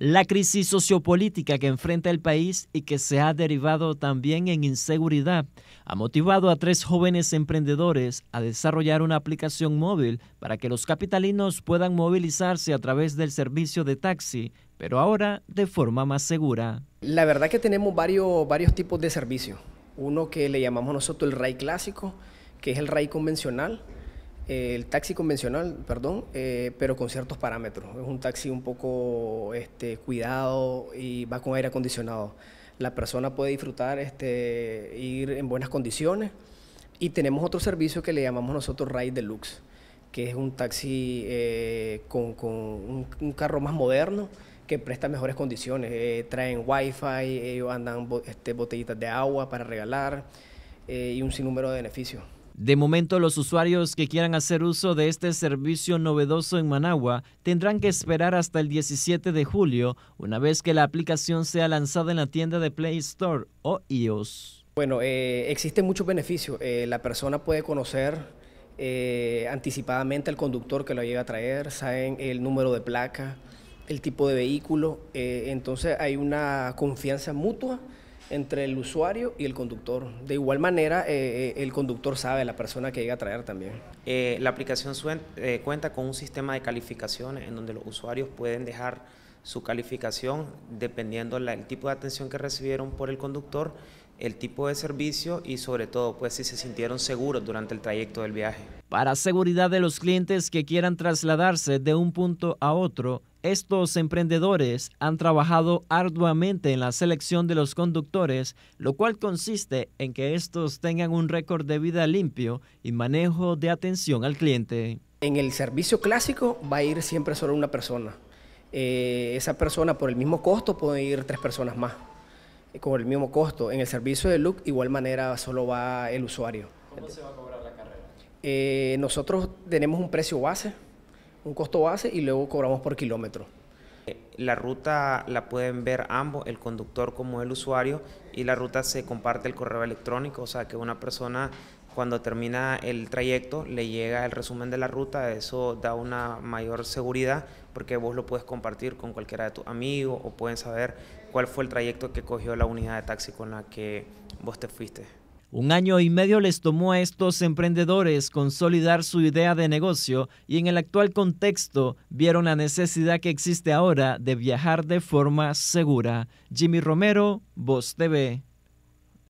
la crisis sociopolítica que enfrenta el país y que se ha derivado también en inseguridad ha motivado a tres jóvenes emprendedores a desarrollar una aplicación móvil para que los capitalinos puedan movilizarse a través del servicio de taxi, pero ahora de forma más segura. La verdad que tenemos varios, varios tipos de servicios. Uno que le llamamos nosotros el RAI clásico, que es el RAI convencional, el taxi convencional, perdón, eh, pero con ciertos parámetros. Es un taxi un poco este, cuidado y va con aire acondicionado. La persona puede disfrutar, este, ir en buenas condiciones. Y tenemos otro servicio que le llamamos nosotros Ride Deluxe, que es un taxi eh, con, con un, carro más moderno que presta mejores condiciones. Eh, traen wifi, ellos andan este, botellitas de agua para regalar eh, y un sinnúmero de beneficios. De momento, los usuarios que quieran hacer uso de este servicio novedoso en Managua tendrán que esperar hasta el 17 de julio, una vez que la aplicación sea lanzada en la tienda de Play Store o iOS. Bueno, eh, existe existen muchos beneficios. Eh, la persona puede conocer eh, anticipadamente al conductor que lo llega a traer, saben el número de placa, el tipo de vehículo, entonces hay una confianza mutua entre el usuario y el conductor. De igual manera, eh, eh, el conductor sabe la persona que llega a traer también. Eh, la aplicación cuenta con un sistema de calificaciones en donde los usuarios pueden dejar su calificación dependiendo del tipo de atención que recibieron por el conductor el tipo de servicio y sobre todo pues si se sintieron seguros durante el trayecto del viaje. Para seguridad de los clientes que quieran trasladarse de un punto a otro, estos emprendedores han trabajado arduamente en la selección de los conductores, lo cual consiste en que estos tengan un récord de vida limpio y manejo de atención al cliente. En el servicio clásico va a ir siempre solo una persona. Eh, esa persona por el mismo costo puede ir tres personas más. Eh, con el mismo costo. En el servicio de Look, igual manera, solo va el usuario. ¿Cómo se va a cobrar la carrera? Eh, nosotros tenemos un precio base, un costo base, y luego cobramos por kilómetro. Eh, la ruta la pueden ver ambos, el conductor como el usuario, y la ruta se comparte el correo electrónico, o sea que una persona cuando termina el trayecto le llega el resumen de la ruta, eso da una mayor seguridad porque vos lo puedes compartir con cualquiera de tus amigos o pueden saber cuál fue el trayecto que cogió la unidad de taxi con la que vos te fuiste. Un año y medio les tomó a estos emprendedores consolidar su idea de negocio y en el actual contexto vieron la necesidad que existe ahora de viajar de forma segura. Jimmy Romero, Voz TV.